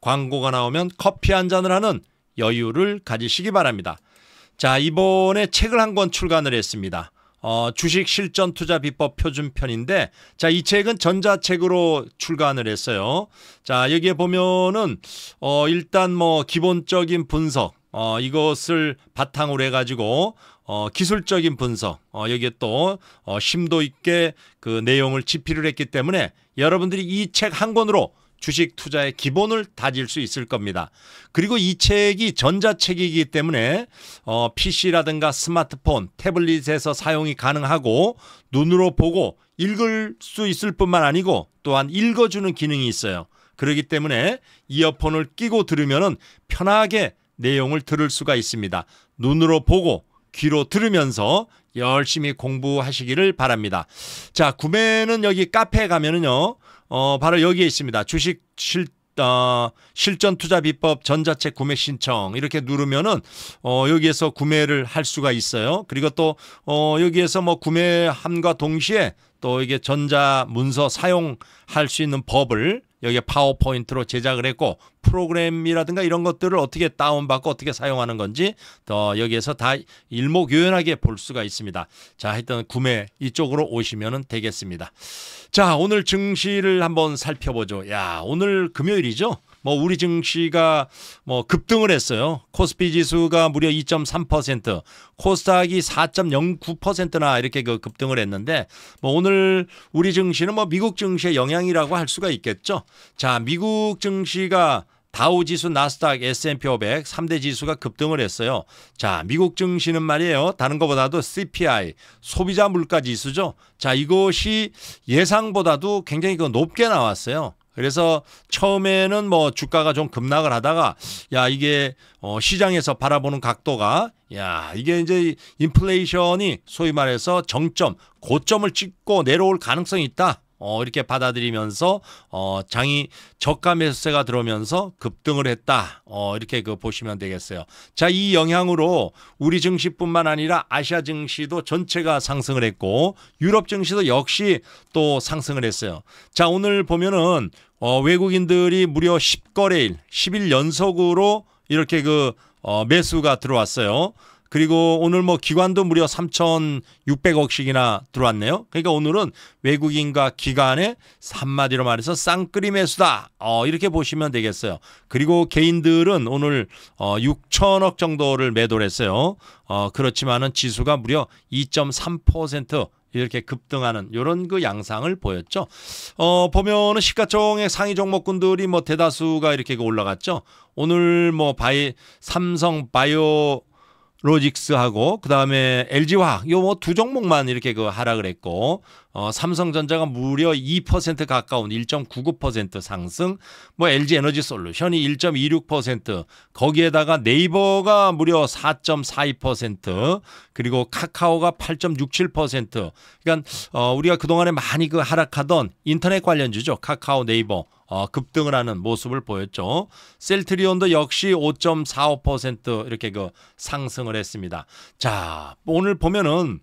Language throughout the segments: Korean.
광고가 나오면 커피 한 잔을 하는 여유를 가지시기 바랍니다. 자, 이번에 책을 한 권 출간을 했습니다. 어, 주식 실전 투자 비법 표준편인데, 자, 이 책은 전자책으로 출간을 했어요. 자, 여기에 보면은, 어, 일단 뭐, 기본적인 분석, 어, 이것을 바탕으로 해가지고, 어, 기술적인 분석, 어, 여기에 또, 어, 심도 있게 그 내용을 집필을 했기 때문에 여러분들이 이 책 한 권으로 주식 투자의 기본을 다질 수 있을 겁니다. 그리고 이 책이 전자책이기 때문에 어, PC라든가 스마트폰, 태블릿에서 사용이 가능하고 눈으로 보고 읽을 수 있을 뿐만 아니고 또한 읽어주는 기능이 있어요. 그러기 때문에 이어폰을 끼고 들으면 편하게 내용을 들을 수가 있습니다. 눈으로 보고 귀로 들으면서 열심히 공부하시기를 바랍니다. 자, 구매는 여기 카페에 가면은요, 어, 바로 여기에 있습니다. 주식 실, 어, 실전 투자 비법 전자책 구매 신청 이렇게 누르면은 어, 여기에서 구매를 할 수가 있어요. 그리고 또 어, 여기에서 뭐 구매함과 동시에 또 이게 전자 문서 사용할 수 있는 법을 여기에 파워포인트로 제작을 했고 프로그램이라든가 이런 것들을 어떻게 다운받고 어떻게 사용하는 건지 더 여기에서 다 일목요연하게 볼 수가 있습니다. 자, 하여튼 구매 이쪽으로 오시면 되겠습니다. 자, 오늘 증시를 한번 살펴보죠. 야, 오늘 금요일이죠? 뭐 우리 증시가 뭐 급등을 했어요. 코스피 지수가 무려 2.3%, 코스닥이 4.09%나 이렇게 그 급등을 했는데 뭐 오늘 우리 증시는 뭐 미국 증시의 영향이라고 할 수가 있겠죠. 자, 미국 증시가 다우 지수, 나스닥, S&P 500 3대 지수가 급등을 했어요. 자, 미국 증시는 말이에요. 다른 것보다도 CPI, 소비자 물가 지수죠. 자, 이것이 예상보다도 굉장히 그 높게 나왔어요. 그래서 처음에는 뭐 주가가 좀 급락을 하다가 야 이게 어 시장에서 바라보는 각도가 야 이게 이제 인플레이션이 소위 말해서 정점 고점을 찍고 내려올 가능성이 있다 어, 이렇게 받아들이면서 어, 장이 저가 매수세가 들어오면서 급등을 했다. 어, 이렇게 그 보시면 되겠어요. 자, 이 영향으로 우리 증시뿐만 아니라 아시아 증시도 전체가 상승을 했고 유럽 증시도 역시 또 상승을 했어요. 자, 오늘 보면은 어, 외국인들이 무려 10거래일, 10일 연속으로 이렇게 그 어, 매수가 들어왔어요. 그리고 오늘 뭐 기관도 무려 3,600억씩이나 들어왔네요. 그러니까 오늘은 외국인과 기관의 한마디로 말해서 쌍끌이 매수다. 어, 이렇게 보시면 되겠어요. 그리고 개인들은 오늘 어, 6천억 정도를 매도를 했어요. 어, 그렇지만은 지수가 무려 2.3% 이렇게 급등하는 이런 그 양상을 보였죠. 어, 보면은 시가총액 상위 종목군들이 뭐 대다수가 이렇게 올라갔죠. 오늘 뭐 바이 삼성 바이오 로직스하고 그다음에 LG화학 요두 뭐 종목만 이렇게 그 하락을 했고 어, 삼성전자가 무려 2% 가까운 1.99% 상승, 뭐 LG 에너지 솔루션이 1.26%, 거기에다가 네이버가 무려 4.42%, 그리고 카카오가 8.67%. 그러니까 어, 우리가 그동안에 많이 그 하락하던 인터넷 관련주죠. 카카오, 네이버. 어, 급등을 하는 모습을 보였죠. 셀트리온도 역시 5.45% 이렇게 그 상승을 했습니다. 자, 오늘 보면은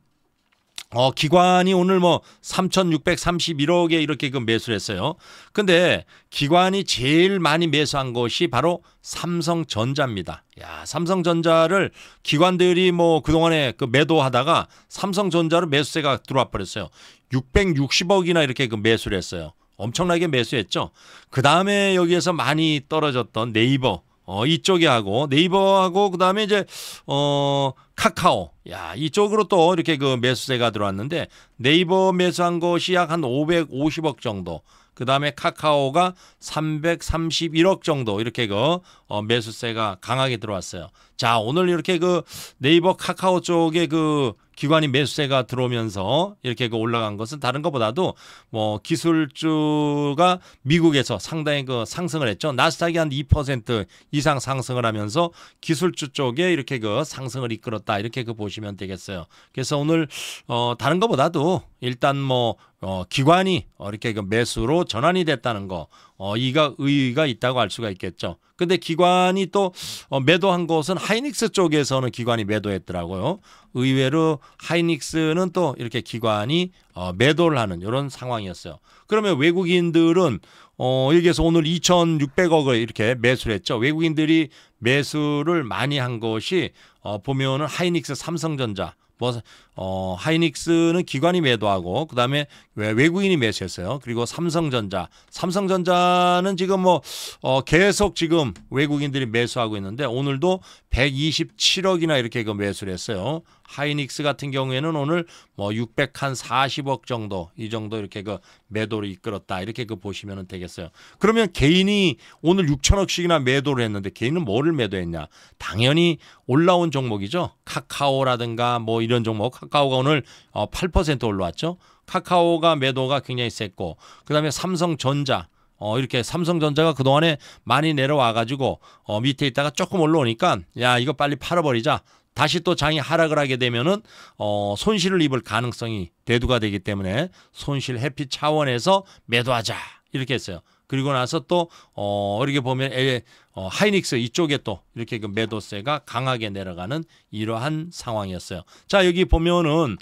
어, 기관이 오늘 뭐 3,631억에 이렇게 그 매수를 했어요. 근데 기관이 제일 많이 매수한 것이 바로 삼성전자입니다. 야, 삼성전자를 기관들이 뭐 그동안에 그 매도하다가 삼성전자로 매수세가 들어와 버렸어요. 660억이나 이렇게 그 매수를 했어요. 엄청나게 매수했죠. 그 다음에 여기에서 많이 떨어졌던 네이버 어, 이쪽에 하고 네이버하고 그다음에 이제 어 카카오. 야, 이쪽으로 또 이렇게 그 매수세가 들어왔는데 네이버 매수한 것이 약 한 550억 정도. 그 다음에 카카오가 331억 정도 이렇게 그 어, 매수세가 강하게 들어왔어요. 자, 오늘 이렇게 그 네이버 카카오 쪽에 그 기관이 매수세가 들어오면서 이렇게 그 올라간 것은 다른 것보다도 뭐 기술주가 미국에서 상당히 그 상승을 했죠. 나스닥이 한 2% 이상 상승을 하면서 기술주 쪽에 이렇게 그 상승을 이끌었다. 이렇게 그 보시면 되겠어요. 그래서 오늘 어 다른 것보다도 일단 뭐 어, 기관이 이렇게 그 매수로 전환이 됐다는 거 어, 이가 의의가 있다고 할 수가 있겠죠. 근데 기관이 또 어, 매도한 것은 하이닉스 쪽에서는 기관이 매도했더라고요. 의외로 하이닉스는 또 이렇게 기관이 어, 매도를 하는 이런 상황이었어요. 그러면 외국인들은 어, 여기에서 오늘 2,600억을 이렇게 매수를 했죠. 외국인들이 매수를 많이 한 것이 어, 보면은 하이닉스 삼성전자 뭐 어, 하이닉스는 기관이 매도하고 그다음에 외국인이 매수했어요. 그리고 삼성전자. 삼성전자는 지금 뭐 어, 계속 지금 외국인들이 매수하고 있는데 오늘도 127억이나 이렇게 그 매수를 했어요. 하이닉스 같은 경우에는 오늘 뭐 600 한 40억 정도 이 정도 이렇게 그 매도를 이끌었다. 이렇게 그 보시면 되겠어요. 그러면 개인이 오늘 6천억씩이나 매도를 했는데 개인은 뭐를 매도했냐? 당연히 올라온 종목이죠. 카카오라든가 뭐 이런 종목 카카오가 오늘 8% 어, 올라왔죠. 카카오가 매도가 굉장히 셌고 그다음에 삼성전자 어, 이렇게 삼성전자가 그동안에 많이 내려와가지고 어, 밑에 있다가 조금 올라오니까 야 이거 빨리 팔아버리자. 다시 또 장이 하락을 하게 되면은 어, 손실을 입을 가능성이 대두가 되기 때문에 손실 회피 차원에서 매도하자 이렇게 했어요. 그리고 나서 또 어, 이렇게 보면 어, 하이닉스 이쪽에 또 이렇게 그 매도세가 강하게 내려가는 이러한 상황이었어요. 자 여기 보면은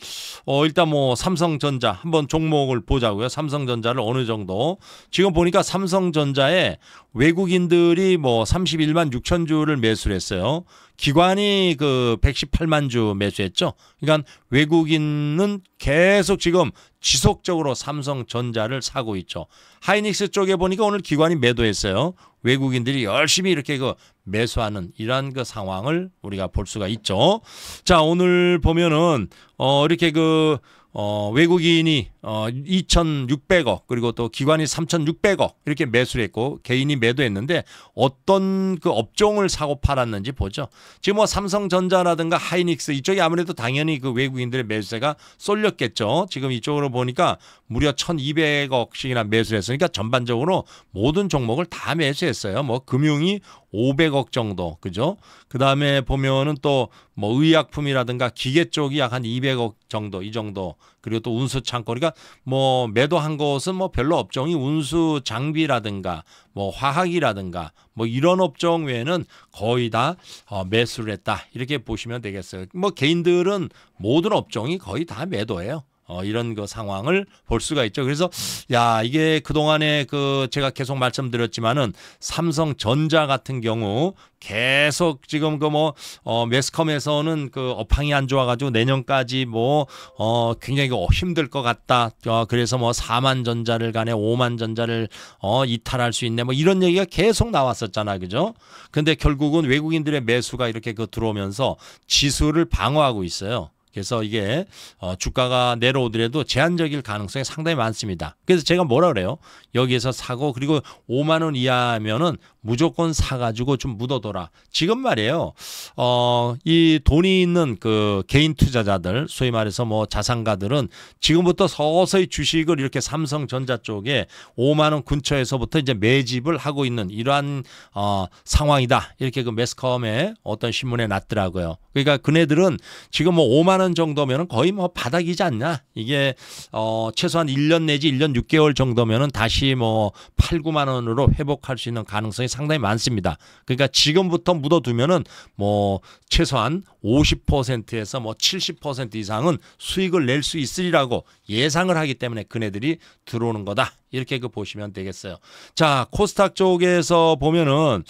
어, 일단 뭐 삼성전자 한번 종목을 보자고요. 삼성전자를 어느 정도 지금 보니까 삼성전자에 외국인들이 뭐 31만 6천 주를 매수를 했어요. 기관이 그 118만 주 매수했죠. 그러니까 외국인은 계속 지금 지속적으로 삼성전자를 사고 있죠. 하이닉스 쪽에 보니까 오늘 기관이 매도했어요. 외국인들이 열심히 이렇게 그 매수하는 이러한 그 상황을 우리가 볼 수가 있죠. 자, 오늘 보면은 어 이렇게 그 어, 외국인이 어 2,600억 그리고 또 기관이 3,600억 이렇게 매수를 했고 개인이 매도했는데 어떤 그 업종을 사고 팔았는지 보죠. 지금 뭐 삼성전자라든가 하이닉스 이쪽이 아무래도 당연히 그 외국인들의 매수세가 쏠렸겠죠. 지금 이쪽으로 보니까 무려 1,200억씩이나 매수를 했으니까 그러니까 전반적으로 모든 종목을 다 매수했어요. 뭐 금융이 500억 정도 그죠? 그 다음에 보면은 또 뭐 의약품이라든가 기계 쪽이 약 한 200억 정도 이 정도 그리고 또 운수 창고 그러니까 뭐 매도한 것은 뭐 별로 업종이 운수 장비라든가 뭐 화학이라든가 뭐 이런 업종 외에는 거의 다 어, 매수를 했다 이렇게 보시면 되겠어요. 뭐 개인들은 모든 업종이 거의 다 매도예요. 어, 이런 그 상황을 볼 수가 있죠. 그래서 야 이게 그 동안에 그 제가 계속 말씀드렸지만은 삼성전자 같은 경우 계속 지금 그뭐 어, 매스컴에서는 그 업황이 안 좋아가지고 내년까지 뭐 어, 굉장히 그 힘들 것 같다. 어, 그래서 뭐 4만 전자를 간에 5만 전자를 어, 이탈할 수 있네. 뭐 이런 얘기가 계속 나왔었잖아, 그죠? 근데 결국은 외국인들의 매수가 이렇게 그 들어오면서 지수를 방어하고 있어요. 그래서 이게 어 주가가 내려오더라도 제한적일 가능성이 상당히 많습니다. 그래서 제가 뭐라 그래요? 여기에서 사고 그리고 5만 원 이하면은 무조건 사가지고 좀 묻어둬라. 지금 말이에요. 어, 이 돈이 있는 그 개인 투자자들, 소위 말해서 뭐 자산가들은 지금부터 서서히 주식을 이렇게 삼성전자 쪽에 5만원 근처에서부터 이제 매집을 하고 있는 이러한, 어, 상황이다. 이렇게 그 매스컴에 어떤 신문에 났더라고요. 그러니까 그네들은 지금 뭐 5만원 원 정도면은 거의 뭐 바닥이지 않냐. 이게 어 최소한 1년 내지 1년 6개월 정도면은 다시 뭐 8, 9만 원으로 회복할 수 있는 가능성이 상당히 많습니다. 그러니까 지금부터 묻어두면은 뭐 최소한 50%에서 뭐70% 이상은 수익을 낼 수 있으리라고 예상을 하기 때문에 그네들이 들어오는 거다. 이렇게 그 보시면 되겠어요. 자, 코스닥 쪽에서 보면은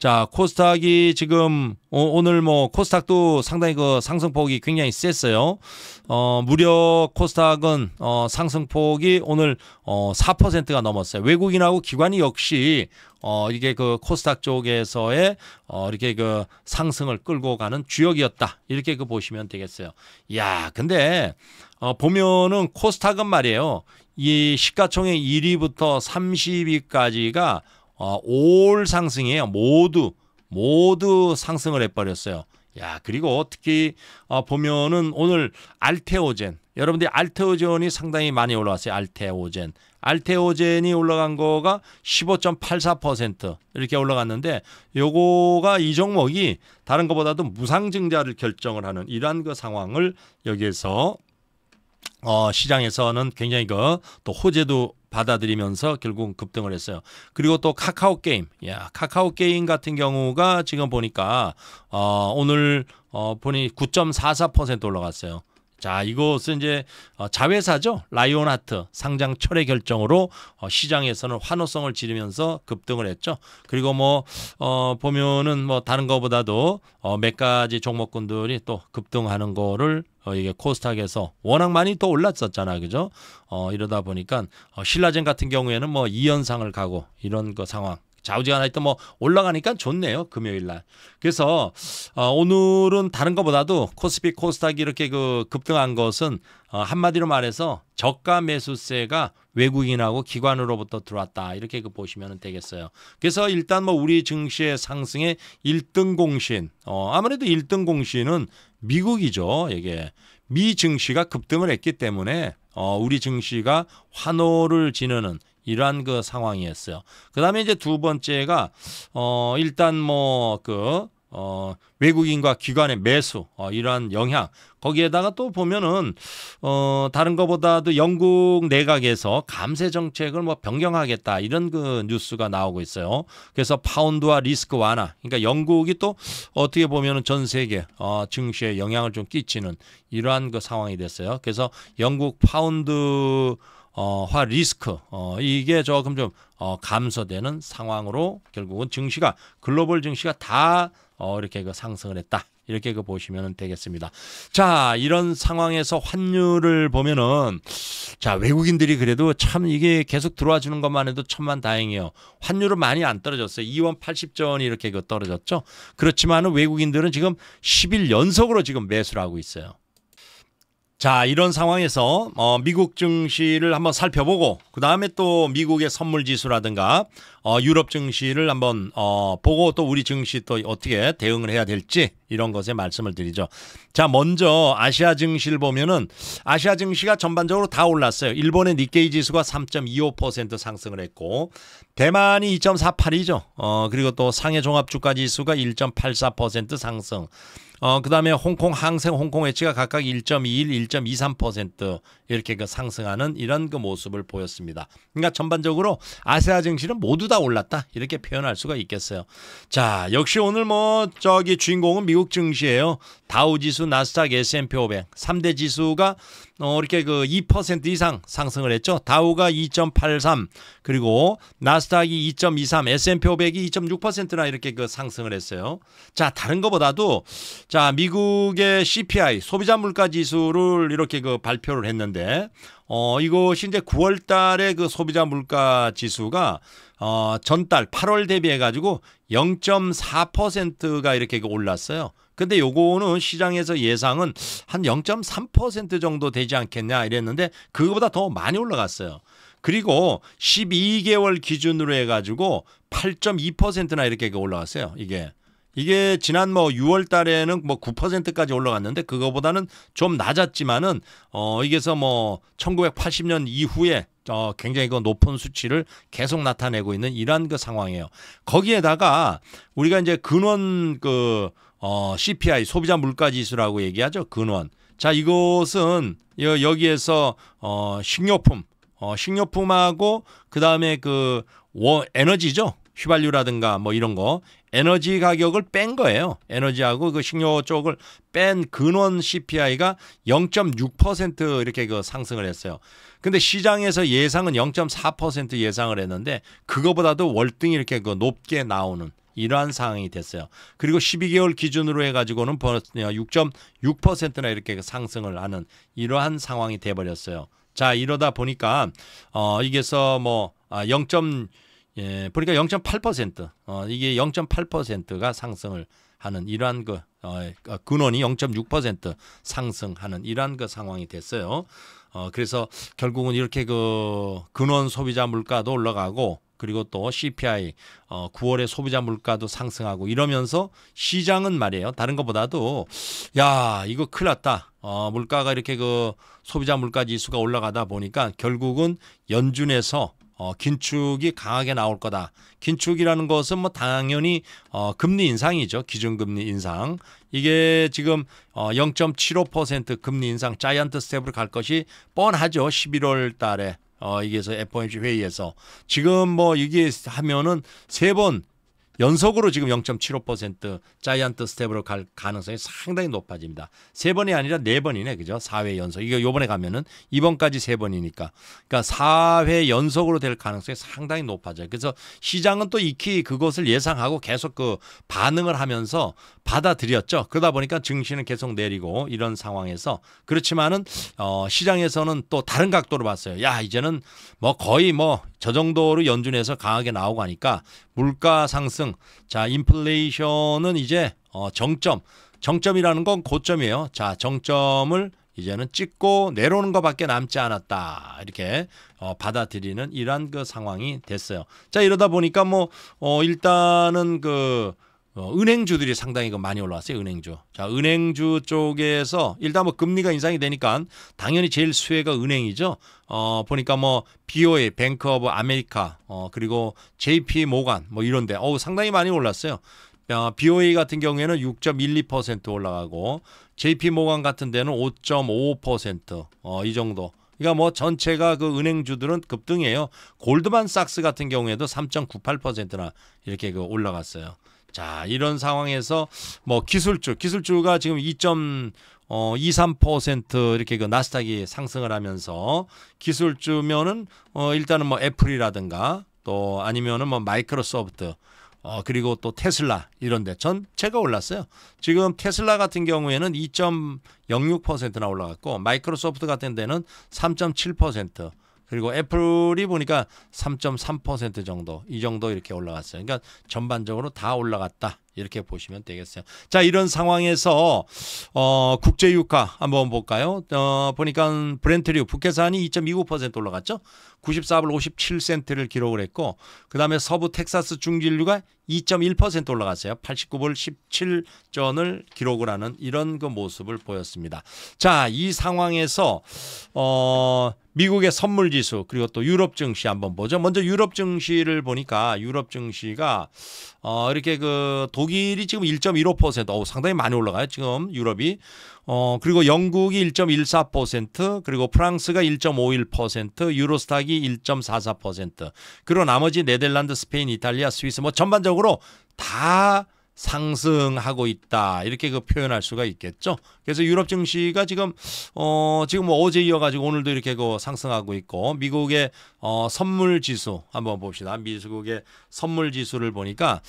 자, 코스닥이 지금 어, 오늘 뭐 코스닥도 상당히 그 상승폭이 굉장히 셌어요. 어, 무려 코스닥은 어, 상승폭이 오늘 어, 4%가 넘었어요. 외국인하고 기관이 역시 어 이게 그 코스닥 쪽에서의 어 이렇게 그 상승을 끌고 가는 주역이었다. 이렇게 그 보시면 되겠어요. 야, 근데 어 보면은 코스닥은 말이에요. 이 시가총액 1위부터 30위까지가 어, 올 상승이에요. 모두 모두 상승을 해버렸어요. 야 그리고 특히 어, 보면은 오늘 알테오젠 여러분들 알테오젠이 상당히 많이 올라왔어요. 알테오젠 알테오젠이 올라간 거가 15.84% 이렇게 올라갔는데 요거가 이 종목이 다른 것보다도 무상증자를 결정을 하는 이러한 그 상황을 여기에서 어, 시장에서는 굉장히 그 또 호재도 받아들이면서 결국 급등을 했어요. 그리고 또 카카오 게임, 야 카카오 게임 같은 경우가 지금 보니까 어, 오늘 어, 보니 9.44% 올라갔어요. 자, 이것은 이제 어, 자회사죠. 라이온하트 상장 철회 결정으로 어, 시장에서는 환호성을 지르면서 급등을 했죠. 그리고 뭐 어, 보면은 뭐 다른 거보다도 어, 몇 가지 종목군들이 또 급등하는 거를 어, 이게 코스닥에서 워낙 많이 또 올랐었잖아, 그죠? 어, 이러다 보니까 어, 신라젠 같은 경우에는 뭐 2연상을 가고 이런 거 상황. 좌우지간 하 했던 뭐 올라가니까 좋네요. 금요일 날. 그래서 어, 오늘은 다른 것보다도 코스피 코스닥이 이렇게 그 급등한 것은 어, 한마디로 말해서 저가 매수세가 외국인하고 기관으로부터 들어왔다. 이렇게 그 보시면 되겠어요. 그래서 일단 뭐 우리 증시의 상승에 1등 공신. 어, 아무래도 1등 공신은 미국이죠. 이게 미 증시가 급등을 했기 때문에 어, 우리 증시가 환호를 지르는 이러한 그 상황이었어요. 그다음에 이제 두 번째가 어 일단 뭐 그 어, 외국인과 기관의 매수 어, 이러한 영향 거기에다가 또 보면은 어, 다른 것보다도 영국 내각에서 감세 정책을 뭐 변경하겠다 이런 그 뉴스가 나오고 있어요. 그래서 파운드와 리스크 완화 그러니까 영국이 또 어떻게 보면은 전 세계 어, 증시에 영향을 좀 끼치는 이러한 그 상황이 됐어요. 그래서 영국 파운드 어, 화 리스크 어, 이게 조금 좀 어, 감소되는 상황으로 결국은 증시가 글로벌 증시가 다 어, 이렇게 그 상승을 했다. 이렇게 그 보시면 되겠습니다. 자, 이런 상황에서 환율을 보면은 자, 외국인들이 그래도 참 이게 계속 들어와 주는 것만 해도 천만 다행이에요. 환율은 많이 안 떨어졌어요. 2원 80전이 이렇게 그 떨어졌죠. 그렇지만은 외국인들은 지금 10일 연속으로 지금 매수를 하고 있어요. 자, 이런 상황에서 어, 미국 증시를 한번 살펴보고 그 다음에 또 미국의 선물 지수라든가 어, 유럽 증시를 한번 어, 보고 또 우리 증시 또 어떻게 대응을 해야 될지 이런 것에 말씀을 드리죠. 자, 먼저 아시아 증시를 보면은 아시아 증시가 전반적으로 다 올랐어요. 일본의 니케이 지수가 3.25% 상승을 했고 대만이 2.48이죠. 어, 그리고 또 상해 종합주가 지수가 1.84% 상승. 어, 그다음에 홍콩 항생 홍콩 외치가 각각 1.21, 1.23% 이렇게 그 상승하는 이런 그 모습을 보였습니다. 그러니까 전반적으로 아세아 증시는 모두 다 올랐다 이렇게 표현할 수가 있겠어요. 자, 역시 오늘 뭐 저기 주인공은 미국 증시예요. 다우지수, 나스닥, S&P 500 3대 지수가 어, 이렇게 그 2% 이상 상승을 했죠. 다우가 2.83 그리고 나스닥이 2.23, S&P 500이 2.6%나 이렇게 그 상승을 했어요. 자, 다른 거보다도 자, 미국의 CPI 소비자 물가 지수를 이렇게 그 발표를 했는데 어, 이것이 이제 9월 달에 그 소비자 물가 지수가 어, 전달 8월 대비해 가지고 0.4%가 이렇게 그 올랐어요. 근데 요거는 시장에서 예상은 한 0.3% 정도 되지 않겠냐 이랬는데 그거보다 더 많이 올라갔어요. 그리고 12개월 기준으로 해가지고 8.2%나 이렇게 올라갔어요. 이게. 이게 지난 뭐 6월 달에는 뭐 9%까지 올라갔는데 그거보다는 좀 낮았지만은 어 이게서 뭐 1980년 이후에 어 굉장히 그 높은 수치를 계속 나타내고 있는 이런그 상황이에요. 거기에다가 우리가 이제 근원 그 어, CPI 소비자 물가 지수라고 얘기하죠. 근원. 자, 이것은 여기에서 어, 식료품, 어, 식료품하고 그다음에 그 워, 에너지죠. 휘발유라든가 뭐 이런 거 에너지 가격을 뺀 거예요. 에너지하고 그 식료 쪽을 뺀 근원 CPI가 0.6% 이렇게 그 상승을 했어요. 근데 시장에서 예상은 0.4% 예상을 했는데 그거보다도 월등히 이렇게 그 높게 나오는 이러한 상황이 됐어요. 그리고 12개월 기준으로 해가지고는 6.6%나 이렇게 상승을 하는 이러한 상황이 돼버렸어요. 자 이러다 보니까 어 이게서 뭐 아, 0. 예, 보니까 0.8% 어, 이게 0.8%가 상승을 하는 이러한 그 어, 어 근원이 0.6% 상승하는 이러한 그 상황이 됐어요. 어, 그래서 결국은 이렇게 그 근원 소비자 물가도 올라가고 그리고 또 CPI 어 9월에 소비자 물가도 상승하고 이러면서 시장은 말이에요. 다른 것보다도 야, 이거 큰일 났다. 어 물가가 이렇게 그 소비자 물가 지수가 올라가다 보니까 결국은 연준에서 어, 긴축이 강하게 나올 거다. 긴축이라는 것은 뭐 당연히 어, 금리 인상이죠. 기준금리 인상. 이게 지금 어, 0.75% 금리 인상 자이언트 스텝으로 갈 것이 뻔하죠. 11월 달에 어, 이게서 FOMC 회의에서 지금 뭐 이게 하면은 세번 연속으로 지금 0.75% 자이언트 스텝으로 갈 가능성이 상당히 높아집니다. 세 번이 아니라 네 번이네. 그죠? 4회 연속. 이거 요번에 가면은 이번까지 세 번이니까. 그러니까 4회 연속으로 될 가능성이 상당히 높아져요. 그래서 시장은 또 익히 그것을 예상하고 계속 그 반응을 하면서 받아들였죠. 그러다 보니까 증시는 계속 내리고 이런 상황에서 그렇지만은 어 시장에서는 또 다른 각도로 봤어요. 야, 이제는 뭐 거의 뭐저 정도로 연준에서 강하게 나오고 하니까 물가 상승, 자 인플레이션은 이제 어, 정점, 정점이라는 건 고점이에요. 자 정점을 이제는 찍고 내려오는 것밖에 남지 않았다 이렇게 어, 받아들이는 이러한 그 상황이 됐어요. 자 이러다 보니까 뭐 어, 일단은 그 어, 은행주들이 상당히 그 많이 올라왔어요. 은행주. 자, 은행주 쪽에서 일단 뭐 금리가 인상이 되니까 당연히 제일 수혜가 은행이죠. 어, 보니까 뭐 BOA, 뱅크 오브 아메리카, 어, 그리고 JP 모간 뭐 이런데 어 상당히 많이 올랐어요. 어, BOA 같은 경우에는 6.12% 올라가고 JP 모간 같은 데는 5.55%이 어, 정도. 그러니까 뭐 전체가 그 은행주들은 급등이에요. 골드만삭스 같은 경우에도 3.98%나 이렇게 그 올라갔어요. 자, 이런 상황에서 뭐 기술주, 기술주가 지금 2점 어, 2, 3% 이렇게 그 나스닥이 상승을 하면서 기술주면은 어, 일단은 뭐 애플이라든가 또 아니면은 뭐 마이크로소프트 어, 그리고 또 테슬라 이런데 전제가 올랐어요. 지금 테슬라 같은 경우에는 2.06%나 올라갔고 마이크로소프트 같은 데는 3.7% 그리고 애플이 보니까 3.3% 정도 이 정도 이렇게 올라갔어요. 그러니까 전반적으로 다 올라갔다 이렇게 보시면 되겠어요. 자 이런 상황에서 어, 국제유가 한번 볼까요? 어, 보니까 브렌트류 북해산이 2.29% 올라갔죠. 94불 57센트를 기록을 했고 그다음에 서부 텍사스 중진류가 2.1% 올라갔어요. 89불 17전을 기록을 하는 이런 그 모습을 보였습니다. 자, 이 상황에서 어 미국의 선물 지수 그리고 또 유럽 증시 한번 보죠. 먼저 유럽 증시를 보니까 유럽 증시가 어 이렇게 그 독일이 지금 1.15%어 상당히 많이 올라가요. 지금 유럽이 어, 그리고 영국이 1.14%, 그리고 프랑스가 1.51%, 유로스탁이 1.44%. 그리고 나머지 네덜란드, 스페인, 이탈리아, 스위스 뭐 전반적으로 다 상승하고 있다 이렇게 그 표현할 수가 있겠죠. 그래서 유럽 증시가 지금 어 지금 뭐 어제 이어가지고 오늘도 이렇게 그 상승하고 있고 미국의 어 선물 지수 한번 봅시다. 미국의 선물 지수를 보니까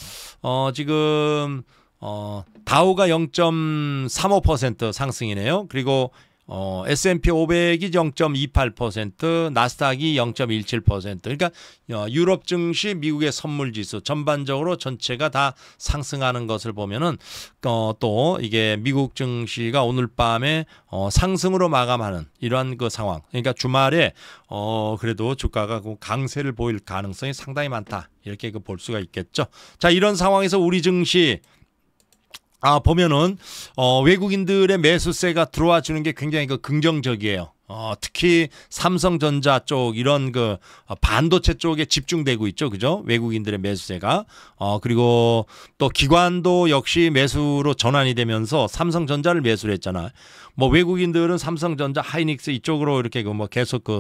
어 지금 어, 다우가 0.35% 상승이네요. 그리고 어, S&P 500이 0.28%, 나스닥이 0.17%. 그러니까 어, 유럽 증시, 미국의 선물 지수 전반적으로 전체가 다 상승하는 것을 보면은 어, 또 이게 미국 증시가 오늘 밤에 어, 상승으로 마감하는 이러한 그 상황. 그러니까 주말에 어, 그래도 주가가 그 강세를 보일 가능성이 상당히 많다. 이렇게 그 볼 수가 있겠죠. 자, 이런 상황에서 우리 증시 아 보면은 어, 외국인들의 매수세가 들어와 주는 게 굉장히 그 긍정적이에요. 어, 특히 삼성전자 쪽 이런 그 어, 반도체 쪽에 집중되고 있죠. 그죠? 외국인들의 매수세가. 어, 그리고 또 기관도 역시 매수로 전환이 되면서 삼성전자를 매수를 했잖아. 뭐 외국인들은 삼성전자 하이닉스 이쪽으로 이렇게 그뭐 계속 그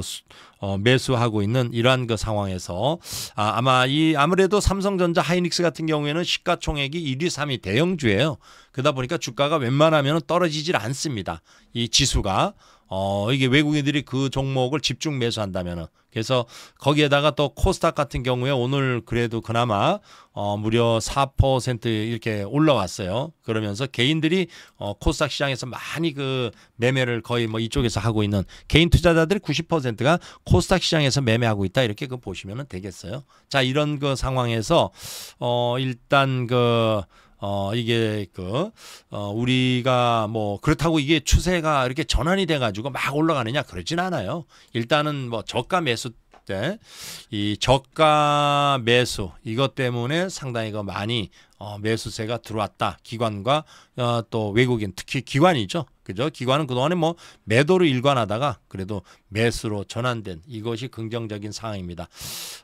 어, 매수하고 있는 이러한 그 상황에서 아, 아마 이 아무래도 삼성전자 하이닉스 같은 경우에는 시가총액이 1위 3위 대형주예요. 그러다 보니까 주가가 웬만하면 떨어지질 않습니다. 이 지수가 어, 이게 외국인들이 그 종목을 집중 매수한다면은 그래서 거기에다가 또 코스닥 같은 경우에 오늘 그래도 그나마 어, 무려 4% 이렇게 올라왔어요. 그러면서 개인들이 어, 코스닥 시장에서 많이 그 매매를 거의 뭐 이쪽에서 하고 있는 개인 투자자들이 90%가 코스닥 시장에서 매매하고 있다 이렇게 그 보시면은 되겠어요. 자 이런 그 상황에서 어, 일단 그어 이게 그어 우리가 뭐 그렇다고 이게 추세가 이렇게 전환이 돼 가지고 막 올라가느냐 그러진 않아요. 일단은 뭐 저가 매수 때 이 저가 매수 이것 때문에 상당히 그 많이 어 매수세가 들어왔다. 기관과 어또 외국인 특히 기관이죠. 그죠? 기관은 그동안에 뭐 매도로 일관하다가 그래도 매수로 전환된 이것이 긍정적인 상황입니다.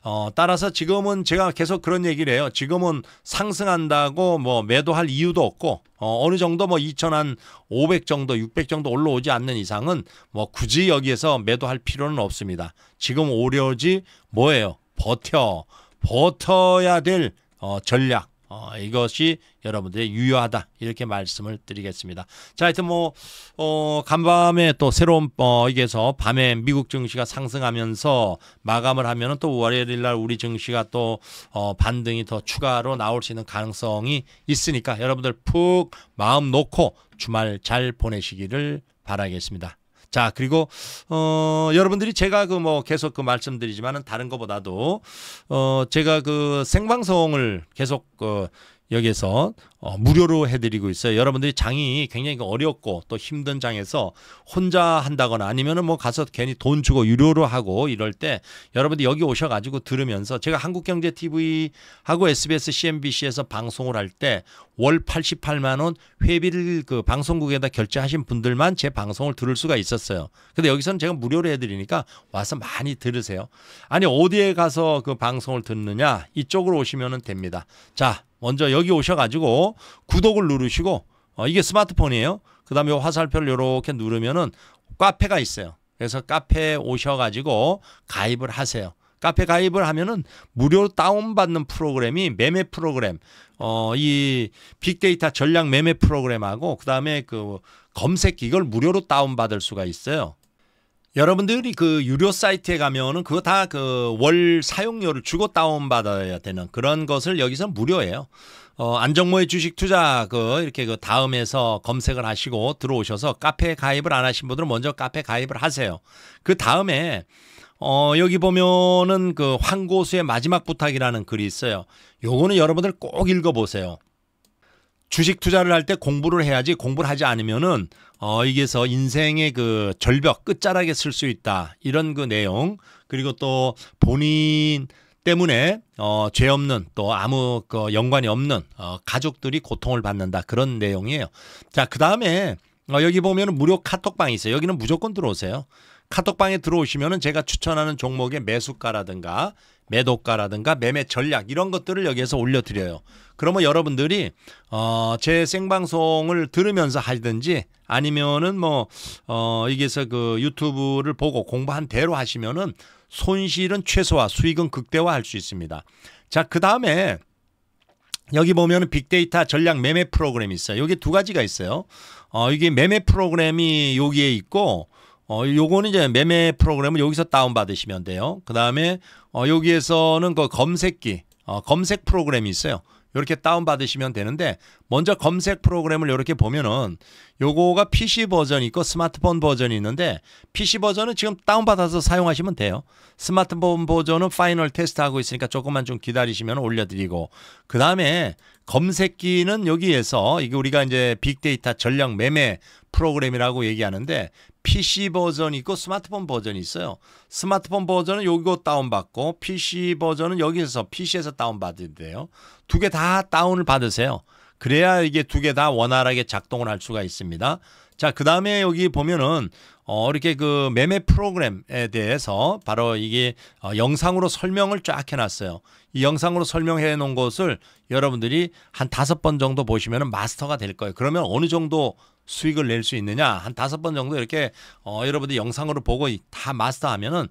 어, 따라서 지금은 제가 계속 그런 얘기를 해요. 지금은 상승한다고 뭐 매도할 이유도 없고 어, 어느 정도 뭐2천0한 500 정도, 600 정도 올라오지 않는 이상은 뭐 굳이 여기에서 매도할 필요는 없습니다. 지금 오려지 뭐예요? 버텨. 버텨야 될 어, 전략. 어, 이것이 여러분들의 유효하다 이렇게 말씀을 드리겠습니다. 자, 하여튼 뭐 어, 간밤에 또 새로운 어, 이게서 밤에 미국 증시가 상승하면서 마감을 하면은 또 월요일 날 우리 증시가 또 어, 반등이 더 추가로 나올 수 있는 가능성이 있으니까 여러분들 푹 마음 놓고 주말 잘 보내시기를 바라겠습니다. 자, 그리고 어 여러분들이 제가 그 뭐 계속 그 말씀드리지만은 다른 것보다도어 제가 그 생방송을 계속 그 여기에서 어, 무료로 해드리고 있어요. 여러분들이 장이 굉장히 그 어렵고 또 힘든 장에서 혼자 한다거나 아니면은 뭐 가서 괜히 돈 주고 유료로 하고 이럴 때 여러분들 여기 오셔가지고 들으면서 제가 한국경제TV하고 SBS, CNBC에서 방송을 할 때 월 88만원 회비를 그 방송국에다 결제하신 분들만 제 방송을 들을 수가 있었어요. 근데 여기서는 제가 무료로 해드리니까 와서 많이 들으세요. 아니, 어디에 가서 그 방송을 듣느냐? 이쪽으로 오시면 됩니다. 자, 먼저 여기 오셔가지고 구독을 누르시고 어, 이게 스마트폰이에요. 그 다음에 화살표를 이렇게 누르면은 카페가 있어요. 그래서 카페에 오셔가지고 가입을 하세요. 카페 가입을 하면은 무료 다운받는 프로그램이 매매 프로그램, 어, 이 빅데이터 전략 매매 프로그램하고 그 다음에 그 검색 이걸 무료로 다운받을 수가 있어요. 여러분들이 그 유료 사이트에 가면은 그거 다 그 월 사용료를 주고 다운받아야 되는 그런 것을 여기서 무료예요. 어, 안정모의 주식 투자 그 이렇게 그 다음에서 검색을 하시고 들어오셔서 카페 가입을 안 하신 분들은 먼저 카페 가입을 하세요. 그 다음에 어, 여기 보면은 그 황고수의 마지막 부탁이라는 글이 있어요. 요거는 여러분들 꼭 읽어보세요. 주식 투자를 할 때 공부를 해야지 공부를 하지 않으면은 어, 이게서 인생의 그 절벽 끝자락에 쓸 수 있다. 이런 그 내용. 그리고 또 본인 때문에 어, 죄 없는 또 아무 그 연관이 없는 어, 가족들이 고통을 받는다 그런 내용이에요. 자그 다음에 어, 여기 보면 무료 카톡방이 있어요. 여기는 무조건 들어오세요. 카톡방에 들어오시면 제가 추천하는 종목의 매수가라든가 매도가라든가 매매 전략 이런 것들을 여기에서 올려드려요. 그러면 여러분들이 어, 제 생방송을 들으면서 하든지 아니면은 뭐 어, 여기에서 그 유튜브를 보고 공부한 대로 하시면은 손실은 최소화, 수익은 극대화할 수 있습니다. 자, 그 다음에 여기 보면 빅데이터 전략 매매 프로그램이 있어요. 여기 두 가지가 있어요. 어, 이게 매매 프로그램이 여기에 있고, 어, 요거는 이제 매매 프로그램을 여기서 다운받으시면 돼요. 그 다음에, 어, 여기에서는 그 검색기, 어, 검색 프로그램이 있어요. 이렇게 다운 받으시면 되는데 먼저 검색 프로그램을 이렇게 보면은 요거가 PC 버전이 있고 스마트폰 버전이 있는데 PC 버전은 지금 다운 받아서 사용하시면 돼요. 스마트폰 버전은 파이널 테스트 하고 있으니까 조금만 좀 기다리시면 올려드리고 그 다음에 검색기는 여기에서 이게 우리가 이제 빅데이터 전략 매매 프로그램이라고 얘기하는데 PC 버전이 있고 스마트폰 버전이 있어요. 스마트폰 버전은 여기거 다운받고 PC 버전은 여기서 PC에서 다운받으돼요 두 개 다 다운을 받으세요. 그래야 이게 두 개 다 원활하게 작동을 할 수가 있습니다. 자, 그 다음에 여기 보면은 어, 이렇게 그 매매 프로그램에 대해서 바로 이게 어, 영상으로 설명을 쫙 해놨어요. 이 영상으로 설명해 놓은 것을 여러분들이 한 다섯 번 정도 보시면 마스터가 될 거예요. 그러면 어느 정도 수익을 낼 수 있느냐 한 다섯 번 정도 이렇게 어, 여러분들이 영상으로 보고 다 마스터하면은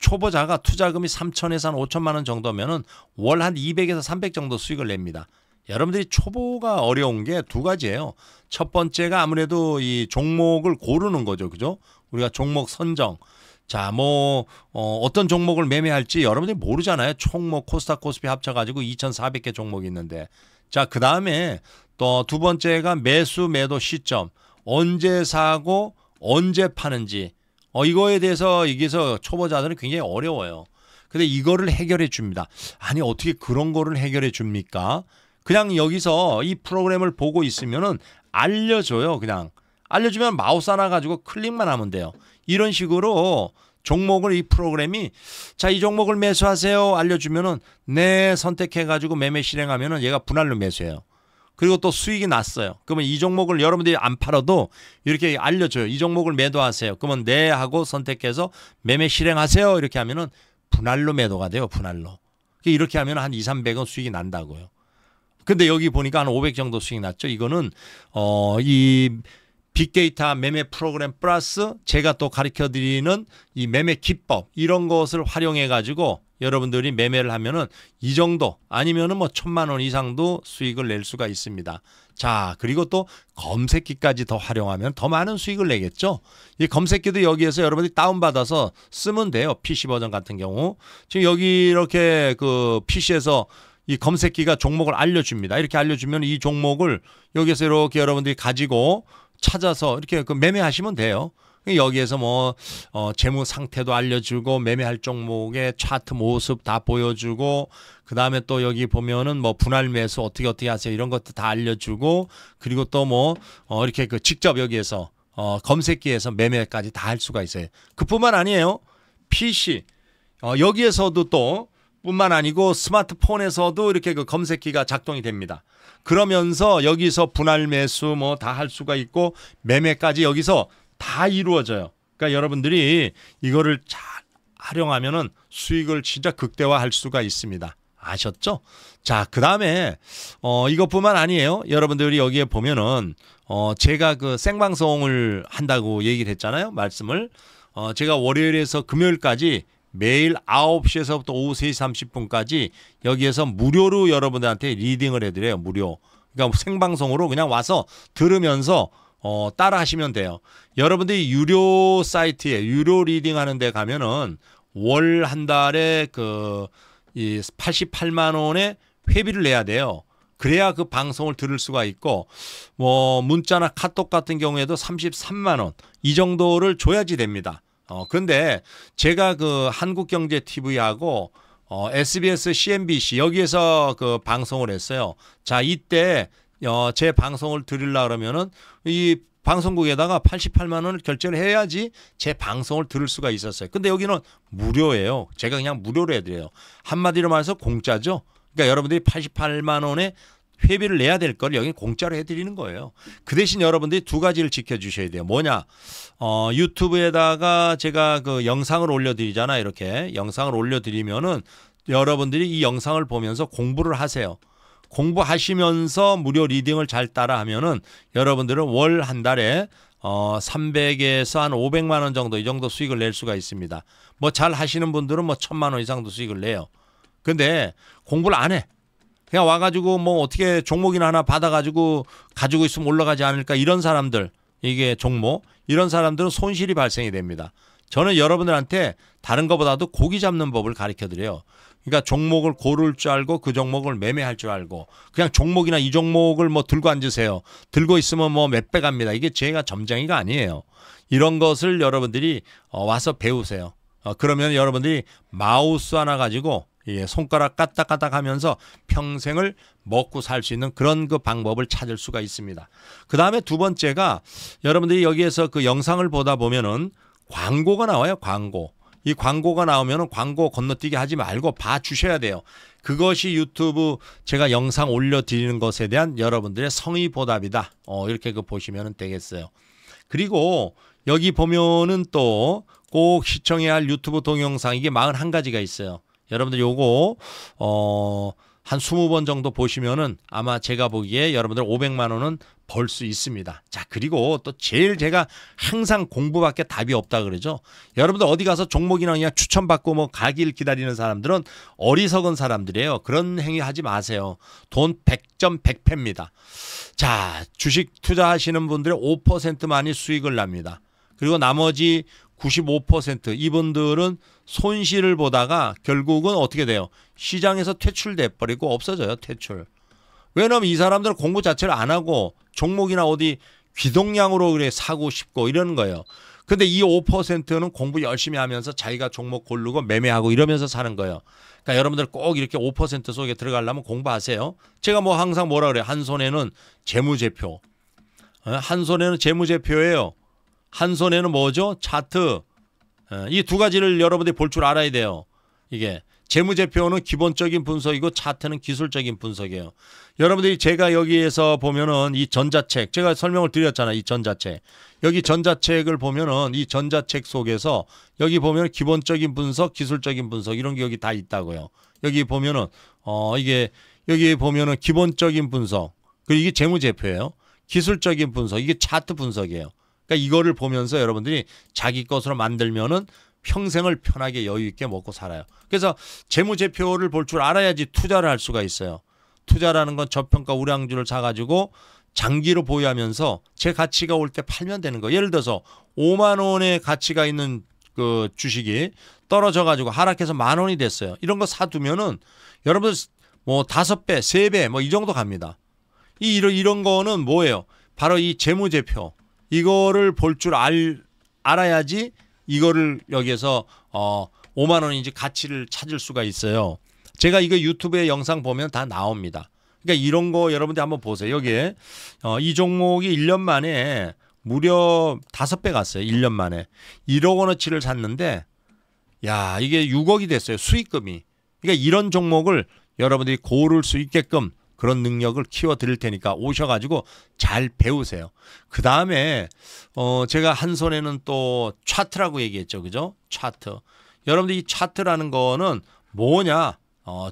초보자가 투자금이 3천에서 한 5천만 원 정도면은 월 한 200에서 300 정도 수익을 냅니다. 여러분들이 초보가 어려운 게 두 가지예요. 첫 번째가 아무래도 이 종목을 고르는 거죠. 그죠? 우리가 종목 선정. 자, 뭐, 어, 어떤 종목을 매매할지 여러분들이 모르잖아요. 총목 뭐 코스닥 코스피 합쳐가지고 2,400개 종목이 있는데. 자, 그 다음에 또 두 번째가 매수 매도 시점. 언제 사고 언제 파는지. 어, 이거에 대해서 여기서 초보자들은 굉장히 어려워요. 근데 이거를 해결해 줍니다. 아니, 어떻게 그런 거를 해결해 줍니까? 그냥 여기서 이 프로그램을 보고 있으면은 알려줘요. 그냥 알려주면 마우스 하나 가지고 클릭만 하면 돼요. 이런 식으로 종목을 이 프로그램이 자 이 종목을 매수하세요 알려주면은 네 선택해가지고 매매 실행하면은 얘가 분할로 매수해요. 그리고 또 수익이 났어요. 그러면 이 종목을 여러분들이 안 팔아도 이렇게 알려줘요. 이 종목을 매도하세요. 그러면 네 하고 선택해서 매매 실행하세요. 이렇게 하면은 분할로 매도가 돼요. 분할로. 이렇게 하면 한 2, 300원 수익이 난다고요. 근데 여기 보니까 한 500 정도 수익 났죠. 이거는 어 이 빅데이터 매매 프로그램 플러스 제가 또 가르쳐 드리는 이 매매 기법 이런 것을 활용해 가지고 여러분들이 매매를 하면은 이 정도 아니면은 뭐 천만 원 이상도 수익을 낼 수가 있습니다. 자, 그리고 또 검색기까지 더 활용하면 더 많은 수익을 내겠죠. 이 검색기도 여기에서 여러분들이 다운받아서 쓰면 돼요. PC 버전 같은 경우. 지금 여기 이렇게 그 PC에서 이 검색기가 종목을 알려줍니다. 이렇게 알려주면 이 종목을 여기서 이렇게 여러분들이 가지고 찾아서 이렇게 그 매매하시면 돼요. 여기에서 뭐 어, 재무 상태도 알려주고 매매할 종목의 차트 모습 다 보여주고 그 다음에 또 여기 보면은 뭐 분할 매수 어떻게 어떻게 하세요 이런 것도 다 알려주고 그리고 또뭐 어, 이렇게 그 직접 여기에서 어, 검색기에서 매매까지 다 할 수가 있어요. 그뿐만 아니에요. PC 어, 여기에서도 또 뿐만 아니고 스마트폰에서도 이렇게 그 검색기가 작동이 됩니다. 그러면서 여기서 분할 매수 뭐 다 할 수가 있고 매매까지 여기서 다 이루어져요. 그러니까 여러분들이 이거를 잘 활용하면은 수익을 진짜 극대화할 수가 있습니다. 아셨죠? 자, 그 다음에, 어, 이것뿐만 아니에요. 여러분들이 여기에 보면은, 어, 제가 그 생방송을 한다고 얘기를 했잖아요. 말씀을. 어, 제가 월요일에서 금요일까지 매일 9시에서부터 오후 3시 30분까지 여기에서 무료로 여러분들한테 리딩을 해드려요. 무료. 그러니까 생방송으로 그냥 와서 들으면서 어, 따라 하시면 돼요. 여러분들이 유료 사이트에 유료 리딩 하는 데 가면은 월 한 달에 그이 88만 원의 회비를 내야 돼요. 그래야 그 방송을 들을 수가 있고 뭐 문자나 카톡 같은 경우에도 33만 원 이 정도를 줘야지 됩니다. 어, 근데 제가 그 한국경제TV하고 어, SBS, CNBC 여기에서 그 방송을 했어요. 자, 이때 어, 제 방송을 드으려 그러면은 이 방송국에다가 88만 원을 결제를 해야지 제 방송을 들을 수가 있었어요. 근데 여기는 무료예요. 제가 그냥 무료로 해드려요. 한마디로 말해서 공짜죠. 그러니까 여러분들이 88만 원에 회비를 내야 될 걸 여기 공짜로 해드리는 거예요. 그 대신 여러분들이 두 가지를 지켜주셔야 돼요. 뭐냐? 어, 유튜브에다가 제가 그 영상을 올려드리잖아. 이렇게 영상을 올려드리면은 여러분들이 이 영상을 보면서 공부를 하세요. 공부하시면서 무료 리딩을 잘 따라하면은 여러분들은 월 한 달에 어, 300에서 한 500만 원 정도 이 정도 수익을 낼 수가 있습니다. 뭐 잘 하시는 분들은 뭐 천만 원 이상도 수익을 내요. 근데 공부를 안 해. 그냥 와가지고 뭐 어떻게 종목이나 하나 받아가지고 가지고 있으면 올라가지 않을까 이런 사람들 이게 종목 이런 사람들은 손실이 발생이 됩니다. 저는 여러분들한테 다른 것보다도 고기 잡는 법을 가르쳐 드려요. 그러니까 종목을 고를 줄 알고 그 종목을 매매할 줄 알고 그냥 종목이나 이 종목을 뭐 들고 앉으세요. 들고 있으면 뭐 몇 배 갑니다. 이게 제가 점쟁이가 아니에요. 이런 것을 여러분들이 어, 와서 배우세요. 어, 그러면 여러분들이 마우스 하나 가지고 예, 손가락 까딱까딱 하면서 평생을 먹고 살 수 있는 그런 그 방법을 찾을 수가 있습니다. 그 다음에 두 번째가 여러분들이 여기에서 그 영상을 보다 보면은 광고가 나와요. 광고. 이 광고가 나오면 광고 건너뛰기 하지 말고 봐 주셔야 돼요. 그것이 유튜브 제가 영상 올려드리는 것에 대한 여러분들의 성의 보답이다. 어, 이렇게 그 보시면 되겠어요. 그리고 여기 보면은 또 꼭 시청해야 할 유튜브 동영상 이게 41가지가 있어요. 여러분들 요거 어, 한 20번 정도 보시면은 아마 제가 보기에 여러분들 500만 원은 벌 수 있습니다. 자, 그리고 또 제일 제가 항상 공부밖에 답이 없다 그러죠. 여러분들 어디 가서 종목이나 그냥 추천받고 뭐 가길 기다리는 사람들은 어리석은 사람들이에요. 그런 행위 하지 마세요. 돈 100점 100패입니다. 자, 주식 투자하시는 분들의 5%만이 수익을 납니다. 그리고 나머지 95% 이분들은 손실을 보다가 결국은 어떻게 돼요? 시장에서 퇴출돼 버리고 없어져요. 퇴출. 왜냐면이 사람들은 공부 자체를 안 하고 종목이나 어디 귀동량으로 그래 사고 싶고 이러는 거예요. 근데 이 5%는 공부 열심히 하면서 자기가 종목 고르고 매매하고 이러면서 사는 거예요. 그러니까 여러분들 꼭 이렇게 5% 속에 들어가려면 공부하세요. 제가 뭐 항상 뭐라 그래요. 한 손에는 재무제표. 어? 한 손에는 재무제표예요. 한 손에는 뭐죠? 차트. 어, 이두 가지를 여러분들이 볼 줄 알아야 돼요. 이게 재무제표는 기본적인 분석이고 차트는 기술적인 분석이에요. 여러분들이 제가 여기에서 보면은 이 전자책 제가 설명을 드렸잖아 요이 전자책 여기 전자책을 보면은 이 전자책 속에서 여기 보면 기본적인 분석 기술적인 분석 이런 게 여기 다 있다고요. 여기 보면은 어 이게 여기 보면은 기본적인 분석 그리고 이게 재무제표예요. 기술적인 분석 이게 차트 분석이에요. 그러니까 이거를 보면서 여러분들이 자기 것으로 만들면은 평생을 편하게 여유 있게 먹고 살아요. 그래서 재무제표를 볼 줄 알아야지 투자를 할 수가 있어요. 투자라는 건 저평가 우량주를 사가지고 장기로 보유하면서 제 가치가 올 때 팔면 되는 거. 예를 요예 들어서 5만 원의 가치가 있는 그 주식이 떨어져 가지고 하락해서 만 원이 됐어요. 이런 거 사두면은 여러분 뭐 다섯 배, 세배뭐 이 정도 갑니다. 이 이런 거는 뭐예요? 바로 이 재무제표. 이거를 볼 줄 알, 아야지 이거를 여기에서 어 5만 원인지 가치를 찾을 수가 있어요. 제가 이거 유튜브에 영상 보면 다 나옵니다. 그러니까 이런 거 여러분들 한번 보세요. 여기에 어, 이 종목이 1년 만에 무려 5배 갔어요. 1년 만에. 1억 원어치를 샀는데 야 이게 6억이 됐어요. 수익금이. 그러니까 이런 종목을 여러분들이 고를 수 있게끔 그런 능력을 키워 드릴 테니까 오셔가지고 잘 배우세요. 그 다음에 어 제가 한 손에는 또 차트라고 얘기했죠, 그죠? 차트. 여러분들 이 차트라는 거는 뭐냐? 어